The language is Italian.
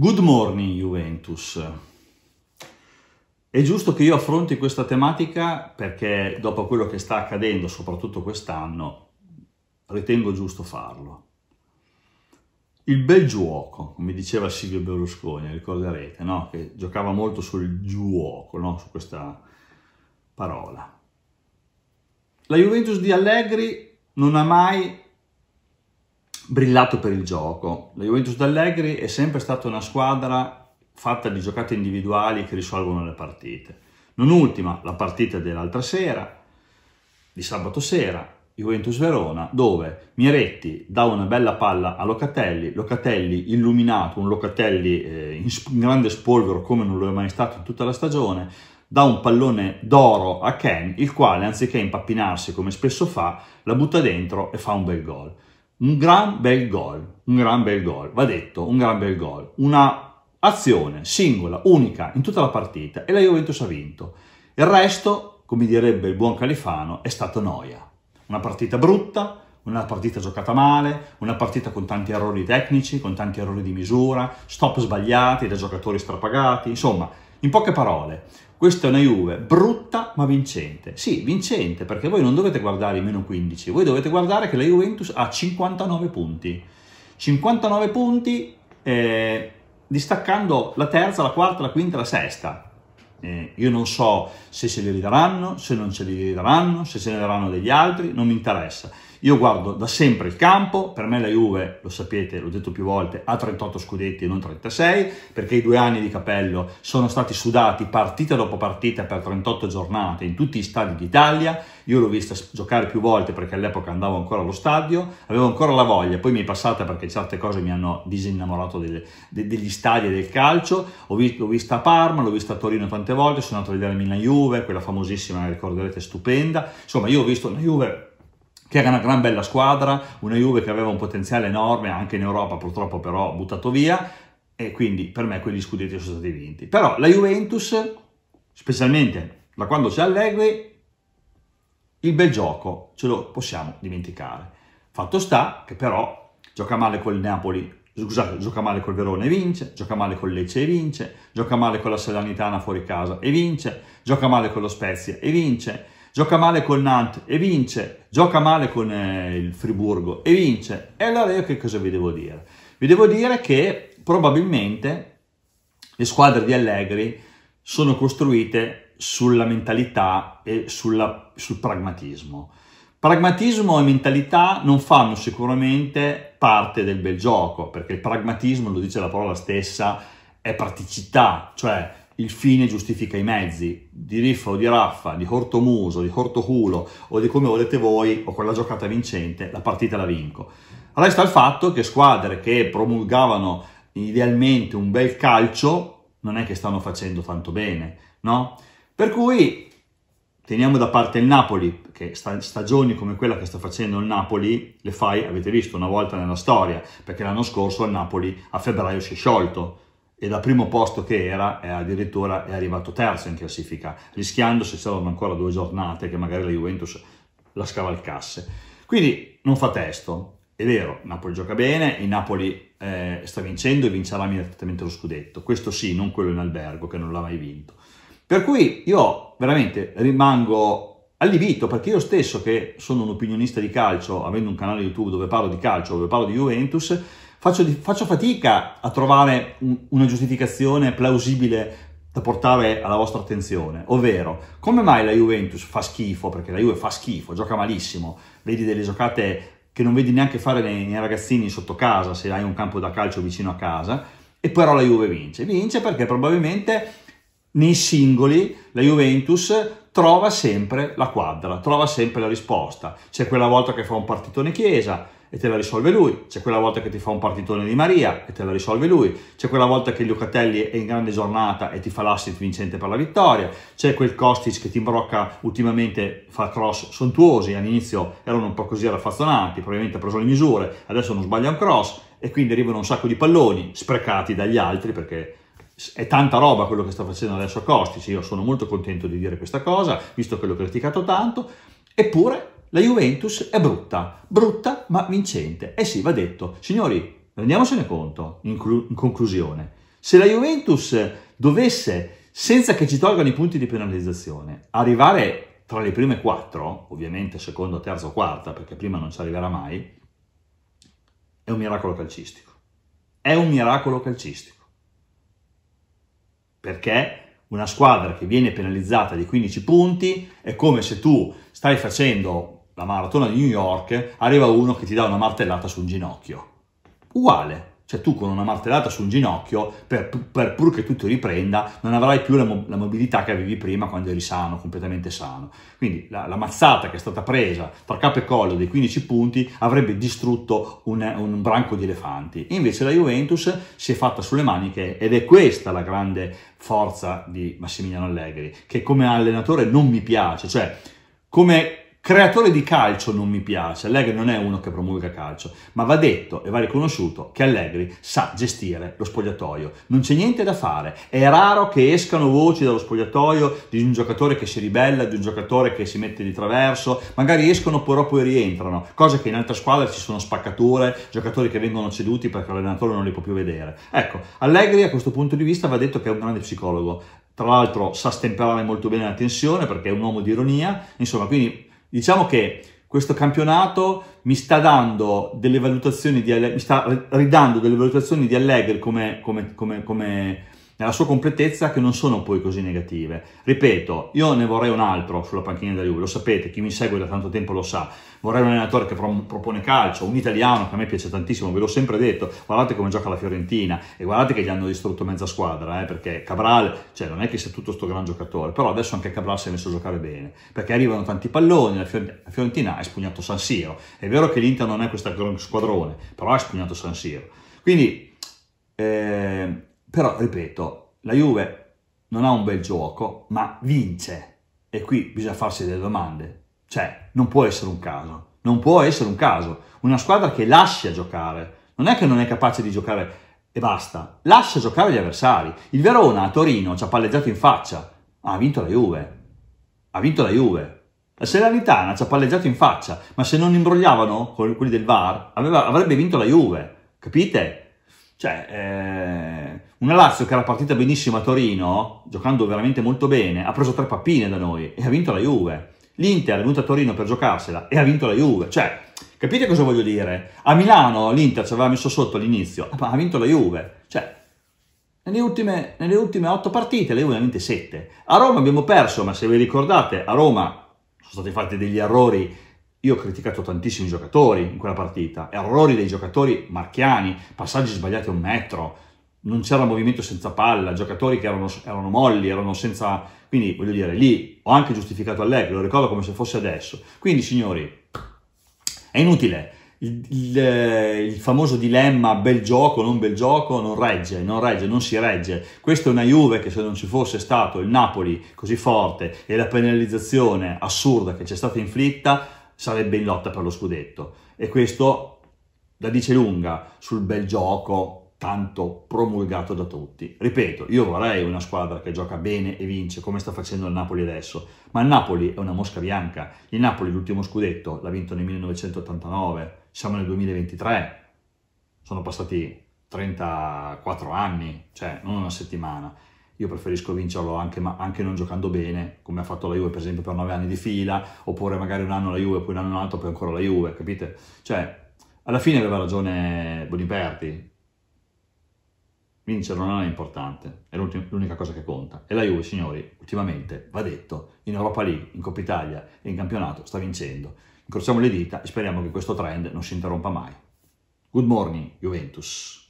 Good morning Juventus. È giusto che io affronti questa tematica perché dopo quello che sta accadendo, soprattutto quest'anno, ritengo giusto farlo. Il bel giuoco, come diceva Silvio Berlusconi, ricorderete, no? che giocava molto sul giuoco, no? su questa parola. La Juventus di Allegri non ha mai brillato per il gioco. La Juventus d'Allegri è sempre stata una squadra fatta di giocate individuali che risolvono le partite. Non ultima la partita dell'altra sera, di sabato sera, Juventus Verona, dove Miretti dà una bella palla a Locatelli, Locatelli illuminato, un Locatelli eh, in, in grande spolvero come non lo è mai stato in tutta la stagione, dà un pallone d'oro a Ken, il quale anziché impappinarsi come spesso fa, la butta dentro e fa un bel gol. Un gran bel gol, un gran bel gol, va detto, un gran bel gol. Una azione singola, unica, in tutta la partita e la Juventus ha vinto. Il resto, come direbbe il buon Califano, è stato noia. Una partita brutta, una partita giocata male, una partita con tanti errori tecnici, con tanti errori di misura, stop sbagliati da giocatori strapagati, insomma, in poche parole, questa è una Juve brutta ma vincente. Sì, vincente, perché voi non dovete guardare i meno 15, voi dovete guardare che la Juventus ha 59 punti. 59 punti eh, distaccando la terza, la quarta, la quinta e la sesta. Eh, io non so se ce li ridaranno, se non ce li ridaranno, se se ne daranno degli altri, non mi interessa io guardo da sempre il campo, per me la Juve, lo sapete, l'ho detto più volte, ha 38 scudetti e non 36, perché i due anni di Capello sono stati sudati partita dopo partita per 38 giornate in tutti gli stadi d'Italia. Io l'ho vista giocare più volte perché all'epoca andavo ancora allo stadio, avevo ancora la voglia, poi mi è passata perché certe cose mi hanno disinnamorato delle, de, degli stadi e del calcio. Ho visto, l'ho vista a Parma, l'ho vista a Torino tante volte, sono andato a vedere Milan Juve, quella famosissima, la ricorderete, stupenda. Insomma, io ho visto una Juve che era una gran bella squadra, una Juve che aveva un potenziale enorme anche in Europa, purtroppo però buttato via, e quindi per me quegli scudetti sono stati vinti. Però la Juventus, specialmente da quando c'è Allegri, il bel gioco ce lo possiamo dimenticare. Fatto sta che però gioca male col Napoli, scusate, gioca male col Verona e vince, gioca male con Lecce e vince, gioca male con la Salernitana fuori casa e vince, gioca male con lo Spezia e vince, gioca male con Nantes e vince, gioca male con eh, il Friburgo e vince. E allora io che cosa vi devo dire? Vi devo dire che probabilmente le squadre di Allegri sono costruite sulla mentalità e sulla, sul pragmatismo. Pragmatismo e mentalità non fanno sicuramente parte del bel gioco, perché il pragmatismo, lo dice la parola stessa, è praticità, cioè il fine giustifica i mezzi, di riffa o di raffa, di corto muso, di corto culo o di come volete voi o quella giocata vincente, la partita la vinco. Resta il fatto che squadre che promulgavano idealmente un bel calcio non è che stanno facendo tanto bene, no? Per cui teniamo da parte il Napoli, che stagioni come quella che sta facendo il Napoli le fai, avete visto, una volta nella storia, perché l'anno scorso il Napoli a febbraio si è sciolto, e dal primo posto che era è addirittura è arrivato terzo in classifica, rischiando se c'erano ancora due giornate che magari la Juventus la scavalcasse. Quindi non fa testo, è vero, Napoli gioca bene, il Napoli eh, sta vincendo e vincerà immediatamente lo scudetto, questo sì, non quello in albergo che non l'ha mai vinto. Per cui io veramente rimango allibito perché io stesso che sono un opinionista di calcio, avendo un canale YouTube dove parlo di calcio, dove parlo di Juventus, faccio, di, faccio fatica a trovare un, una giustificazione plausibile da portare alla vostra attenzione, ovvero come mai la Juventus fa schifo, perché la Juve fa schifo, gioca malissimo, vedi delle giocate che non vedi neanche fare nei, nei ragazzini sotto casa, se hai un campo da calcio vicino a casa, e però la Juve vince. Vince perché probabilmente nei singoli la Juventus trova sempre la quadra, trova sempre la risposta. C'è quella volta che fa un partito in chiesa, e te la risolve lui, c'è quella volta che ti fa un partitone di Maria e te la risolve lui, c'è quella volta che Lucatelli è in grande giornata e ti fa l'assist vincente per la vittoria, c'è quel Kostic che ti imbrocca ultimamente, fa cross sontuosi, all'inizio erano un po' così raffazzonati, probabilmente ha preso le misure, adesso non sbaglia un cross e quindi arrivano un sacco di palloni sprecati dagli altri perché è tanta roba quello che sta facendo adesso Costici, io sono molto contento di dire questa cosa, visto che l'ho criticato tanto, eppure la Juventus è brutta, brutta ma vincente. Eh sì, va detto, signori, rendiamocene conto in, in conclusione. Se la Juventus dovesse, senza che ci tolgano i punti di penalizzazione, arrivare tra le prime quattro, ovviamente secondo, terzo o quarta, perché prima non ci arriverà mai, è un miracolo calcistico. È un miracolo calcistico. Perché una squadra che viene penalizzata di 15 punti è come se tu stai facendo la maratona di New York, arriva uno che ti dà una martellata su un ginocchio. Uguale. Cioè tu con una martellata su un ginocchio, per, per pur che tu ti riprenda, non avrai più la, mo la, mobilità che avevi prima quando eri sano, completamente sano. Quindi la, la, mazzata che è stata presa tra capo e collo dei 15 punti avrebbe distrutto un, un branco di elefanti. Invece la Juventus si è fatta sulle maniche ed è questa la grande forza di Massimiliano Allegri, che come allenatore non mi piace. Cioè come Creatore di calcio non mi piace, Allegri non è uno che promulga calcio, ma va detto e va riconosciuto che Allegri sa gestire lo spogliatoio, non c'è niente da fare, è raro che escano voci dallo spogliatoio di un giocatore che si ribella, di un giocatore che si mette di traverso, magari escono però poi rientrano, cosa che in altre squadre ci sono spaccature, giocatori che vengono ceduti perché l'allenatore non li può più vedere. Ecco, Allegri a questo punto di vista va detto che è un grande psicologo, tra l'altro sa stemperare molto bene la tensione perché è un uomo di ironia, insomma quindi Diciamo che questo campionato mi sta dando delle valutazioni di Allegri, mi sta ridando delle valutazioni di Allegri come, come, come, come nella sua completezza che non sono poi così negative. Ripeto, io ne vorrei un altro sulla panchina della Juve, lo sapete, chi mi segue da tanto tempo lo sa. Vorrei un allenatore che propone calcio, un italiano che a me piace tantissimo, ve l'ho sempre detto, guardate come gioca la Fiorentina e guardate che gli hanno distrutto mezza squadra, eh, perché Cabral, cioè non è che sia tutto sto gran giocatore, però adesso anche Cabral si è messo a giocare bene, perché arrivano tanti palloni, la Fiorentina ha espugnato San Siro, è vero che l'Inter non è questa squadrone, però ha espugnato San Siro. Quindi eh, però, ripeto, la Juve non ha un bel gioco, ma vince. E qui bisogna farsi delle domande. Cioè, non può essere un caso. Non può essere un caso. Una squadra che lascia giocare. Non è che non è capace di giocare e basta. Lascia giocare gli avversari. Il Verona a Torino ci ha palleggiato in faccia. Ma ha vinto la Juve. Ha vinto la Juve. La Serenitana ci ha palleggiato in faccia, ma se non imbrogliavano quelli del VAR, aveva, avrebbe vinto la Juve. Capite? Cioè, eh, una Lazio che era partita benissimo a Torino, giocando veramente molto bene, ha preso tre pappine da noi e ha vinto la Juve. L'Inter è venuta a Torino per giocarsela e ha vinto la Juve. Cioè, capite cosa voglio dire? A Milano l'Inter ci aveva messo sotto all'inizio, ma ha vinto la Juve. Cioè, nelle ultime, nelle ultime otto partite, la Juve ha vinte sette. A Roma abbiamo perso, ma se vi ricordate, a Roma sono stati fatti degli errori io ho criticato tantissimi giocatori in quella partita, errori dei giocatori marchiani, passaggi sbagliati a un metro, non c'era movimento senza palla, giocatori che erano, erano, molli, erano senza... Quindi voglio dire, lì ho anche giustificato Allegri, lo ricordo come se fosse adesso. Quindi signori, è inutile. Il, il, il, famoso dilemma bel gioco, non bel gioco, non regge, non regge, non si regge. Questa è una Juve che se non ci fosse stato il Napoli così forte e la penalizzazione assurda che ci è stata inflitta, sarebbe in lotta per lo scudetto. E questo la dice lunga sul bel gioco tanto promulgato da tutti. Ripeto, io vorrei una squadra che gioca bene e vince, come sta facendo il Napoli adesso, ma il Napoli è una mosca bianca. Il Napoli l'ultimo scudetto l'ha vinto nel 1989, siamo nel 2023, sono passati 34 anni, cioè non una settimana io preferisco vincerlo anche, anche, non giocando bene, come ha fatto la Juve per esempio per nove anni di fila, oppure magari un anno la Juve, poi un anno un altro, poi ancora la Juve, capite? Cioè, alla fine aveva ragione Boniperti, vincere non è importante, è l'unica cosa che conta. E la Juve, signori, ultimamente, va detto, in Europa League, in Coppa Italia e in campionato sta vincendo. Incrociamo le dita e speriamo che questo trend non si interrompa mai. Good morning, Juventus.